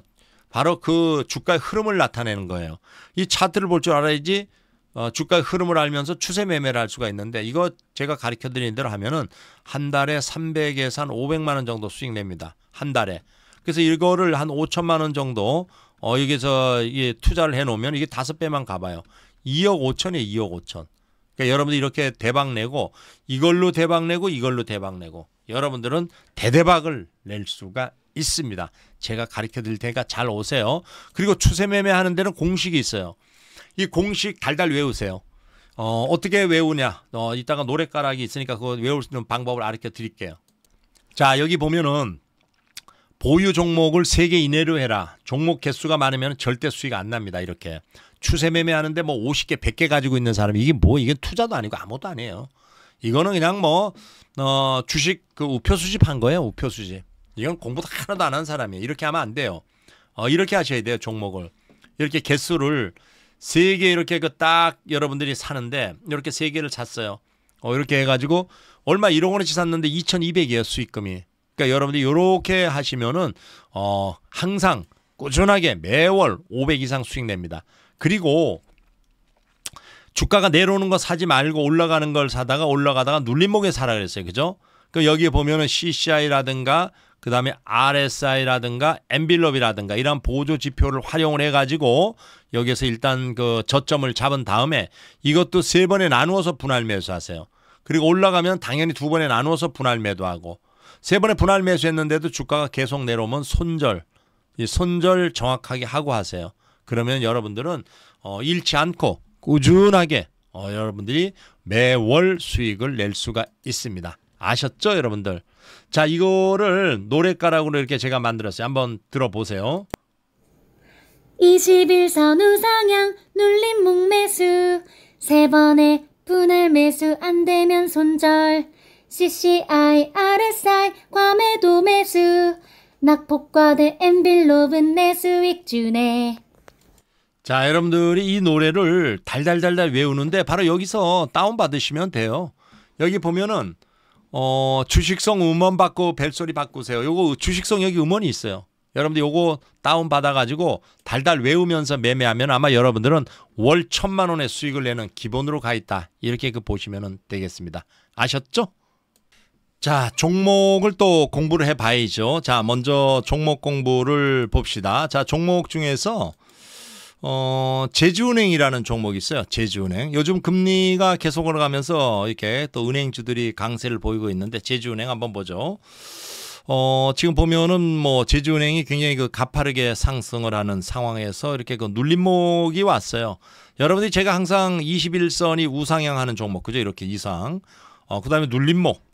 바로 그 주가의 흐름을 나타내는 거예요. 이 차트를 볼 줄 알아야지 어, 주가의 흐름을 알면서 추세 매매를 할 수가 있는데 이거 제가 가르쳐 드린 대로 하면은 한 달에 300에서 한 500만 원 정도 수익 냅니다. 한 달에. 그래서 이거를 한 5천만 원 정도 어 이게 저 이게 투자를 해놓으면 이게 다섯 배만 가봐요. 2억 5천에 2억 5천. 그러니까 여러분들 이렇게 대박 내고 이걸로 대박 내고 이걸로 대박 내고 여러분들은 대대박을 낼 수가 있습니다. 제가 가르쳐 드릴 테니까 잘 오세요. 그리고 추세 매매 하는 데는 공식이 있어요. 이 공식 달달 외우세요. 어, 어떻게 외우냐? 어, 이따가 노랫가락이 있으니까 그거 외울 수 있는 방법을 가르쳐 드릴게요. 자, 여기 보면은 보유 종목을 3개 이내로 해라. 종목 개수가 많으면 절대 수익 안 납니다. 이렇게. 추세 매매하는데 뭐 50개, 100개 가지고 있는 사람이 이게 뭐 이게 투자도 아니고 아무것도 아니에요. 이거는 그냥 뭐 어, 주식 그 우표 수집한 거예요. 우표 수집. 이건 공부도 하나도 안 한 사람이에요. 이렇게 하면 안 돼요. 어, 이렇게 하셔야 돼요. 종목을. 이렇게 개수를 세 개 이렇게 그 딱 여러분들이 사는데 이렇게 세개를 샀어요. 어, 이렇게 해가지고 얼마 1억 원어치 샀는데 2200이에요. 수익금이. 그러니까 여러분들이 이렇게 하시면은 어 항상 꾸준하게 매월 500 이상 수익 냅니다. 그리고 주가가 내려오는 거 사지 말고 올라가는 걸 사다가 올라가다가 눌림목에 사라 그랬어요. 그죠? 그 여기에 보면은 CCI라든가 그다음에 RSI라든가 엠빌럽이라든가 이런 보조 지표를 활용을 해 가지고 여기에서 일단 그 저점을 잡은 다음에 이것도 세 번에 나누어서 분할 매수하세요. 그리고 올라가면 당연히 두 번에 나누어서 분할 매도하고 세번의 분할 매수했는데도 주가가 계속 내려오면 손절, 이 손절 정확하게 하고 하세요. 그러면 여러분들은 어, 잃지 않고 꾸준하게 어, 여러분들이 매월 수익을 낼 수가 있습니다. 아셨죠, 여러분들? 자, 이거를 노래가락으로 이렇게 제가 만들었어요. 한번 들어보세요. 21선 우상향 눌림 목매수 세번의 분할 매수 안 되면 손절 CCI, RSI, 과매도 매수 낙폭과대 엔빌롭은 내 수익 주네 자 여러분들이 이 노래를 달달달달 외우는데 바로 여기서 다운받으시면 돼요 여기 보면은 어, 주식성 음원 받고 벨소리 바꾸세요 요거 주식성 여기 음원이 있어요 여러분들 요거 다운 받아가지고 달달 외우면서 매매하면 아마 여러분들은 월 천만 원의 수익을 내는 기본으로 가 있다 이렇게 그 보시면 되겠습니다 아셨죠? 자, 종목을 또 공부를 해 봐야죠. 자, 먼저 종목 공부를 봅시다. 자, 종목 중에서 어, 제주은행이라는 종목이 있어요. 제주은행. 요즘 금리가 계속 올라가면서 이렇게 또 은행주들이 강세를 보이고 있는데 제주은행 한번 보죠. 어, 지금 보면은 뭐 제주은행이 굉장히 그 가파르게 상승을 하는 상황에서 이렇게 그 눌림목이 왔어요. 여러분들이 제가 항상 21선이 우상향하는 종목, 그죠? 이렇게 이상. 어, 그 다음에 눌림목.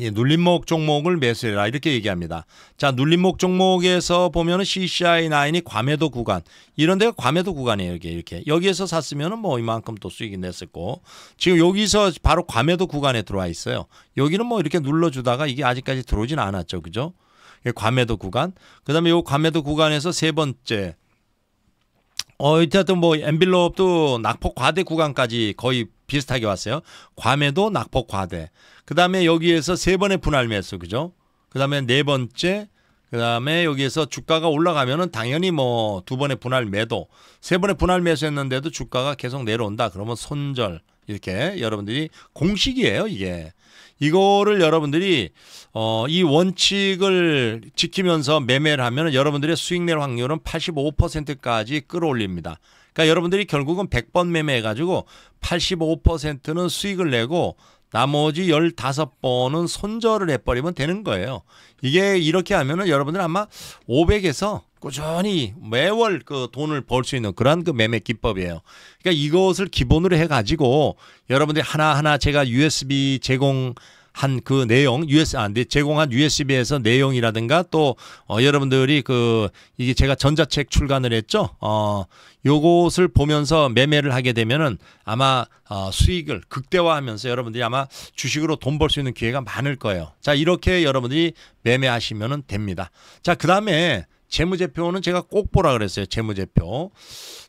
예, 눌림목 종목을 매수해라 이렇게 얘기합니다. 자, 눌림목 종목에서 보면은 CCI9이 과매도 구간 이런 데가 과매도 구간이에요. 이렇게 이렇게. 여기에서 샀으면은 뭐 이만큼 또 수익이 냈었고 지금 여기서 바로 과매도 구간에 들어와 있어요. 여기는 뭐 이렇게 눌러 주다가 이게 아직까지 들어오진 않았죠. 그죠? 예, 과매도 구간. 그다음에 요 과매도 구간에서 세 번째 어, 이때튼뭐 엔빌롭도 낙폭 과대 구간까지 거의 비슷하게 왔어요. 과매도 낙폭 과대. 그 다음에 여기에서 세 번의 분할매수 그죠? 그 다음에 네 번째 그 다음에 여기에서 주가가 올라가면은 당연히 뭐 두 번의 분할 매도, 세 번의 분할 매수했는데도 주가가 계속 내려온다. 그러면 손절. 이렇게 여러분들이 공식이에요, 이게. 이거를 여러분들이 어, 이 원칙을 지키면서 매매를 하면 여러분들의 수익 낼 확률은 85%까지 끌어올립니다. 그러니까 여러분들이 결국은 100번 매매해 가지고 85%는 수익을 내고 나머지 15번은 손절을 해버리면 되는 거예요. 이게 이렇게 하면은 여러분들 아마 500에서 꾸준히 매월 그 돈을 벌 수 있는 그러그 매매 기법이에요. 그러니까 이것을 기본으로 해가지고 여러분들이 하나하나 제가 USB 제공 한그 내용 US 아, 제공한 USB에서 내용이라든가 또 어, 여러분들이 그 이게 제가 전자책 출간을 했죠. 어 요것을 보면서 매매를 하게 되면은 아마 어, 수익을 극대화하면서 여러분들이 아마 주식으로 돈 벌 수 있는 기회가 많을 거예요. 자 이렇게 여러분들이 매매하시면은 됩니다. 자그 다음에 재무제표는 제가 꼭 보라 그랬어요. 재무제표.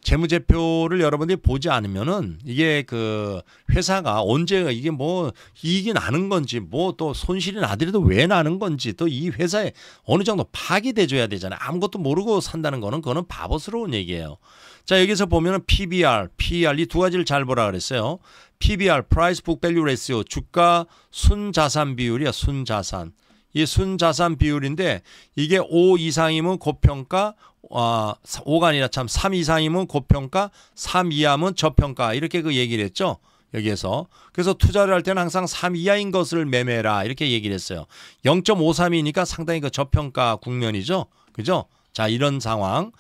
재무제표를 여러분들이 보지 않으면은 이게 그 회사가 언제 이게 뭐 이익이 나는 건지 뭐 또 손실이 나더라도 왜 나는 건지 또 이 회사에 어느 정도 파악이 돼줘야 되잖아요. 아무것도 모르고 산다는 거는 그거는 바보스러운 얘기예요. 자 여기서 보면은 PBR, PER 이 두 가지를 잘 보라 그랬어요. PBR (Price Book Value Ratio) 주가 순자산 비율이야 순자산. 이 순자산 비율인데 이게 5 이상이면 고평가, 5가 아, 아니라 참 3 이상이면 고평가, 3 이하면 저평가 이렇게 그 얘기를 했죠. 여기에서 그래서 투자를 할 때는 항상 3 이하인 것을 매매라 이렇게 얘기를 했어요. 0.53이니까 상당히 그 저평가 국면이죠. 그죠? 자 이런 상황.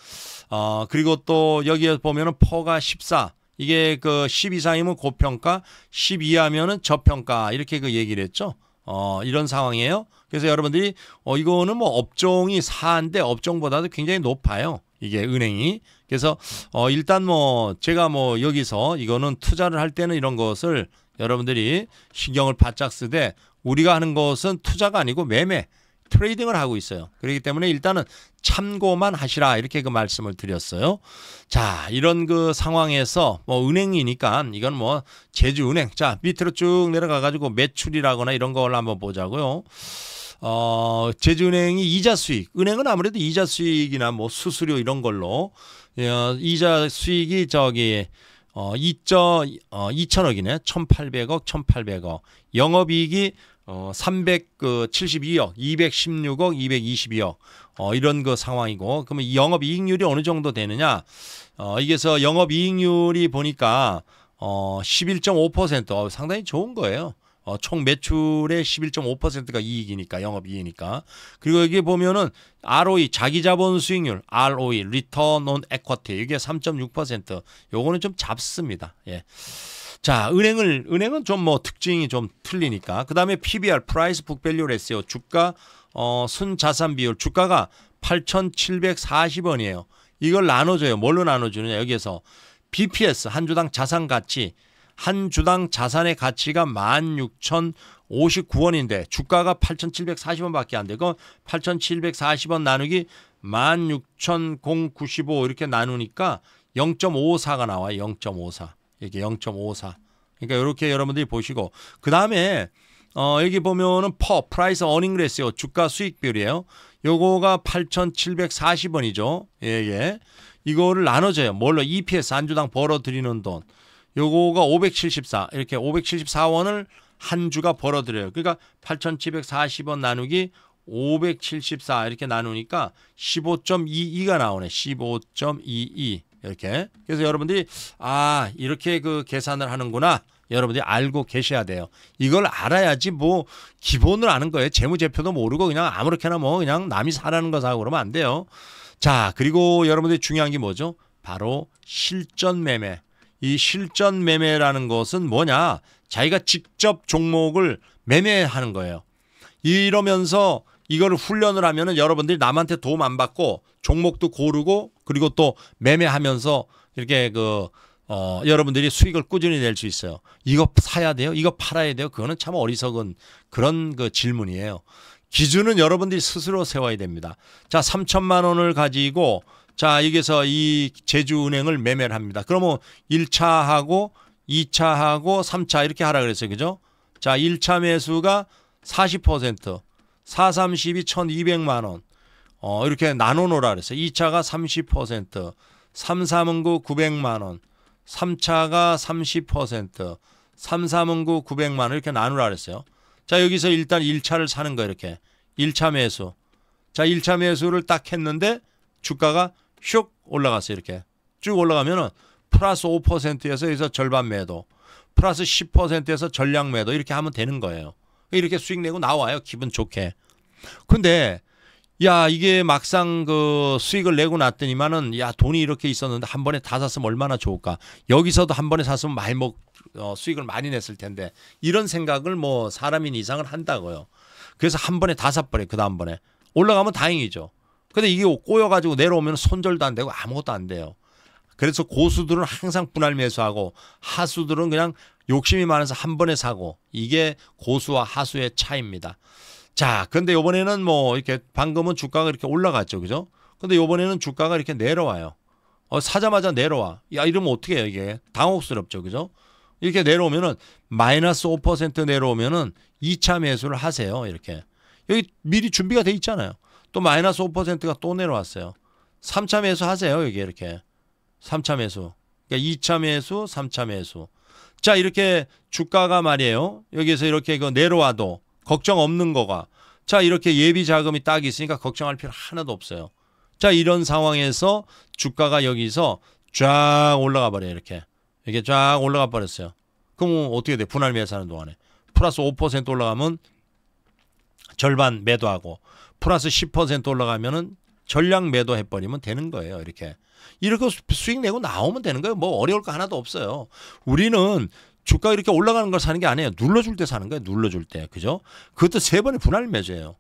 어 그리고 또 여기에 보면은 퍼가 14. 이게 그 10 이상이면 고평가, 10 이하면은 저평가 이렇게 그 얘기를 했죠. 어, 이런 상황이에요. 그래서 여러분들이 어, 이거는 뭐 업종이 4인데 업종보다도 굉장히 높아요. 이게 은행이. 그래서 어, 일단 뭐 제가 뭐 여기서 이거는 투자를 할 때는 이런 것을 여러분들이 신경을 바짝 쓰되 우리가 하는 것은 투자가 아니고 매매. 트레이딩을 하고 있어요. 그렇기 때문에 일단은 참고만 하시라 이렇게 그 말씀을 드렸어요. 자 이런 그 상황에서 뭐 은행이니까 이건 뭐 제주은행 자 밑으로 쭉 내려가 가지고 매출이라거나 이런 걸 한번 보자고요. 어 제주은행이 이자 수익 은행은 아무래도 이자 수익이나 뭐 수수료 이런 걸로 예, 이자 수익이 저기 어, 2점, 어, 2천억이네. 1,800억, 1,800억. 영업이익이 어, 372억, 216억, 222억 어, 이런 그 상황이고 그러면 영업 이익률이 어느 정도 되느냐? 어, 이게서 영업 이익률이 보니까 어, 11.5% 어, 상당히 좋은 거예요. 어, 총 매출의 11.5%가 이익이니까 영업이익이니까 그리고 여기 보면은 ROE 자기자본 수익률 ROE (Return on Equity) 이게 3.6% 요거는 좀 잡습니다. 예. 자, 은행을 은행은 좀 뭐 특징이 좀 틀리니까. 그다음에 PBR (Price Book Value Ratio) 주가 어, 순자산 비율 주가가 8,740원이에요. 이걸 나눠줘요. 뭘로 나눠주느냐 여기에서 BPS 한 주당 자산 가치 한 주당 자산의 가치가 16,059원인데 주가가 8,740원밖에 안 돼. 그건 8,740원 나누기 16,095 이렇게 나누니까 0.54가 나와요. 0.54. 이게 0.54. 그러니까 이렇게 여러분들이 보시고 그 다음에 어, 여기 보면은 퍼 프라이스 어닝 레스요 주가 수익률이에요. 요거가 8,740원이죠. 예, 예. 이거를 나눠줘요. 뭘로 EPS 한주당 벌어들이는 돈. 요거가 574 이렇게 574원을 한 주가 벌어들여요. 그러니까 8,740원 나누기 574 이렇게 나누니까 15.22가 나오네. 15.22. 이렇게. 그래서 여러분들이 아 이렇게 그 계산을 하는구나. 여러분들이 알고 계셔야 돼요. 이걸 알아야지 뭐 기본을 아는 거예요. 재무제표도 모르고 그냥 아무렇게나 뭐 그냥 남이 사라는 거 사고 그러면 안 돼요. 자 그리고 여러분들이 중요한 게 뭐죠? 바로 실전 매매. 이 실전 매매라는 것은 뭐냐? 자기가 직접 종목을 매매하는 거예요. 이러면서 이거를 훈련을 하면은 여러분들이 남한테 도움 안 받고 종목도 고르고 그리고 또 매매하면서 이렇게 그 어, 여러분들이 수익을 꾸준히 낼 수 있어요. 이거 사야 돼요? 이거 팔아야 돼요? 그거는 참 어리석은 그런 그 질문이에요. 기준은 여러분들이 스스로 세워야 됩니다. 자, 3천만 원을 가지고 자, 여기서 이 제주은행을 매매를 합니다. 그러면 1차하고 2차하고 3차 이렇게 하라 그랬어요. 그죠? 자, 1차 매수가 40%, 432 1200만 원. 어, 이렇게 나눠 놓으라 그랬어요. 2차가 30%, 3 3구 900만 원. 3차가 30%, 3 3구 900만 원 이렇게 나누라 그랬어요. 자, 여기서 일단 1차를 사는 거 이렇게. 1차 매수. 자, 1차 매수를 딱 했는데 주가가 슉 올라갔어요. 이렇게. 쭉 올라가면은 플러스 5%에서 여기서 절반 매도, 플러스 10%에서 전량 매도 이렇게 하면 되는 거예요. 이렇게 수익 내고 나와요. 기분 좋게. 근데 야 이게 막상 그 수익을 내고 났더니만은 야 돈이 이렇게 있었는데 한 번에 다 샀으면 얼마나 좋을까 여기서도 한 번에 샀으면 말먹 어, 수익을 많이 냈을 텐데 이런 생각을 뭐 사람인 이상을 한다고요 그래서 한 번에 다 샀버려 그 다음 번에 올라가면 다행이죠 근데 이게 꼬여가지고 내려오면 손절도 안 되고 아무것도 안 돼요 그래서 고수들은 항상 분할 매수하고 하수들은 그냥 욕심이 많아서 한 번에 사고 이게 고수와 하수의 차이입니다. 자, 근데 요번에는 뭐 이렇게 방금은 주가가 이렇게 올라갔죠. 그죠? 근데 요번에는 주가가 이렇게 내려와요. 어, 사자마자 내려와. 야, 이러면 어떻게 해요, 이게? 당혹스럽죠. 그죠? 이렇게 내려오면은 마이너스 5% 내려오면은 2차 매수를 하세요. 이렇게. 여기 미리 준비가 돼 있잖아요. 또 마이너스 5%가 또 내려왔어요. 3차 매수 하세요. 여기 이렇게. 3차 매수. 그러니까 2차 매수, 3차 매수. 자, 이렇게 주가가 말이에요. 여기서 에 이렇게 그 내려와도 걱정 없는 거가. 자, 이렇게 예비 자금이 딱 있으니까 걱정할 필요 하나도 없어요. 자, 이런 상황에서 주가가 여기서 쫙 올라가 버려요. 이렇게. 이렇게 쫙 올라가 버렸어요. 그럼 어떻게 돼? 분할 매수하는 동안에. 플러스 5% 올라가면 절반 매도하고 플러스 10% 올라가면은 전량 매도해버리면 되는 거예요. 이렇게. 이렇게 수익 내고 나오면 되는 거예요. 뭐 어려울 거 하나도 없어요. 우리는 주가 이렇게 올라가는 걸 사는 게 아니에요. 눌러줄 때 사는 거예요. 눌러줄 때. 그죠? 그것도 세 번의 분할 매수예요.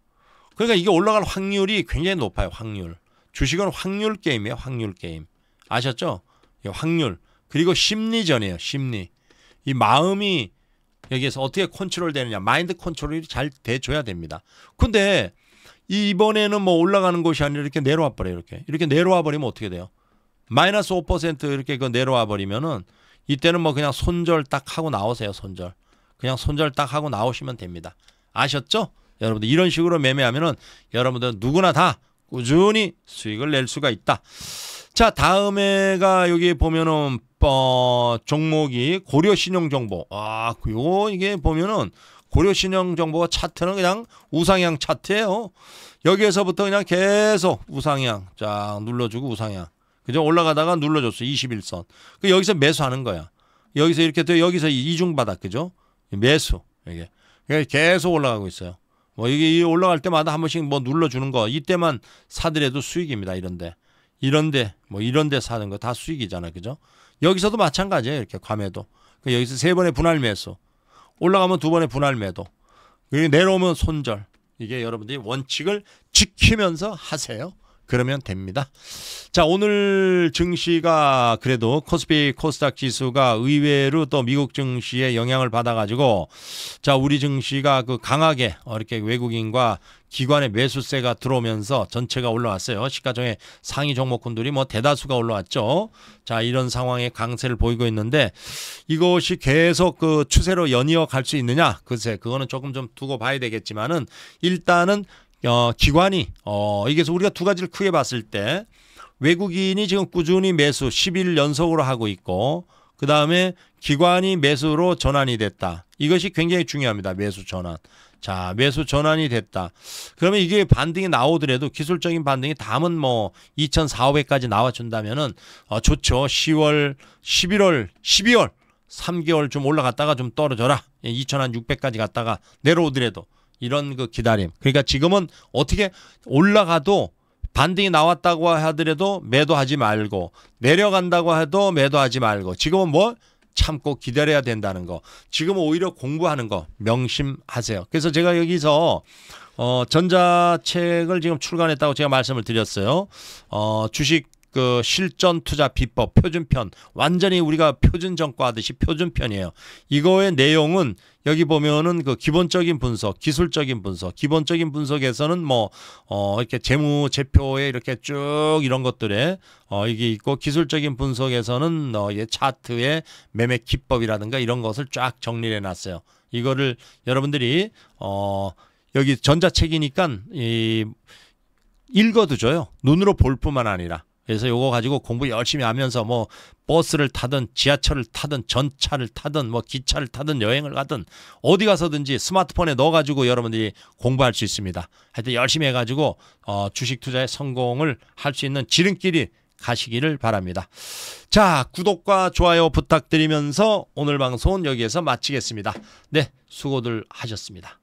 그러니까 이게 올라갈 확률이 굉장히 높아요. 확률. 주식은 확률 게임이에요. 확률 게임. 아셨죠? 확률. 그리고 심리전이에요. 심리. 이 마음이 여기에서 어떻게 컨트롤 되느냐. 마인드 컨트롤이 잘 돼줘야 됩니다. 근데 이번에는 뭐 올라가는 곳이 아니라 이렇게 내려와 버려요. 이렇게. 이렇게 내려와 버리면 어떻게 돼요? 마이너스 5% 이렇게 그 내려와 버리면은 이때는 뭐 그냥 손절 딱 하고 나오세요. 손절. 그냥 손절 딱 하고 나오시면 됩니다. 아셨죠? 여러분들 이런 식으로 매매하면은 여러분들 누구나 다 꾸준히 수익을 낼 수가 있다. 자, 다음에가 여기 보면은 어, 종목이 고려신용정보. 아, 요 이게 보면은 고려신용정보가 차트는 그냥 우상향 차트예요. 여기에서부터 그냥 계속 우상향 쫙 눌러주고 우상향. 그죠? 올라가다가 눌러줬어. 21선. 그 여기서 매수하는 거야. 여기서 이렇게 또 여기서 이중바닥. 그죠? 매수. 이게. 그러니까 계속 올라가고 있어요. 뭐 이게 올라갈 때마다 한 번씩 뭐 눌러주는 거. 이때만 사들여도 수익입니다. 이런데. 이런데 뭐 이런데 사는 거 다 수익이잖아. 그죠? 여기서도 마찬가지예요. 이렇게 과매도그 여기서 세 번의 분할 매수. 올라가면 두 번의 분할 매도. 그리고 내려오면 손절. 이게 여러분들이 원칙을 지키면서 하세요. 그러면 됩니다. 자 오늘 증시가 그래도 코스피 코스닥 지수가 의외로 또 미국 증시에 영향을 받아가지고 자 우리 증시가 그 강하게 이렇게 외국인과 기관의 매수세가 들어오면서 전체가 올라왔어요. 시가총액 상위 종목군들이 뭐 대다수가 올라왔죠. 자 이런 상황에 강세를 보이고 있는데 이것이 계속 그 추세로 연이어 갈 수 있느냐 글쎄 그거는 조금 좀 두고 봐야 되겠지만은 일단은 어, 기관이 어, 이게 우리가 두 가지를 크게 봤을 때 외국인이 지금 꾸준히 매수 10일 연속으로 하고 있고 그 다음에 기관이 매수로 전환이 됐다. 이것이 굉장히 중요합니다. 매수 전환. 자, 매수 전환이 됐다. 그러면 이게 반등이 나오더라도 기술적인 반등이 다음은 뭐 2,400까지 나와준다면은 어, 좋죠. 10월, 11월, 12월 3개월 좀 올라갔다가 좀 떨어져라. 2,600까지 예, 갔다가 내려오더라도 이런 그 기다림. 그러니까 지금은 어떻게 올라가도 반등이 나왔다고 하더라도 매도하지 말고 내려간다고 해도 매도하지 말고 지금은 뭐 참고 기다려야 된다는 거. 지금 오히려 공부하는 거 명심하세요. 그래서 제가 여기서 어 전자책을 지금 출간했다고 제가 말씀을 드렸어요. 어 주식 그 실전 투자 비법 표준편 완전히 우리가 표준 정과 하듯이 표준편이에요. 이거의 내용은 여기 보면은 그 기본적인 분석, 기술적인 분석, 기본적인 분석에서는 뭐 어 이렇게 재무 제표에 이렇게 쭉 이런 것들에 어 이게 있고 기술적인 분석에서는 어 예, 차트의 매매 기법이라든가 이런 것을 쫙 정리해 를 놨어요. 이거를 여러분들이 어 여기 전자책이니까 이읽어두 줘요. 눈으로 볼 뿐만 아니라 그래서 요거 가지고 공부 열심히 하면서 뭐 버스를 타든 지하철을 타든 전차를 타든 뭐 기차를 타든 여행을 가든 어디 가서든지 스마트폰에 넣어가지고 여러분들이 공부할 수 있습니다. 하여튼 열심히 해가지고 어, 주식 투자에 성공을 할 수 있는 지름길이 가시기를 바랍니다. 자, 구독과 좋아요 부탁드리면서 오늘 방송은 여기에서 마치겠습니다. 네, 수고들 하셨습니다.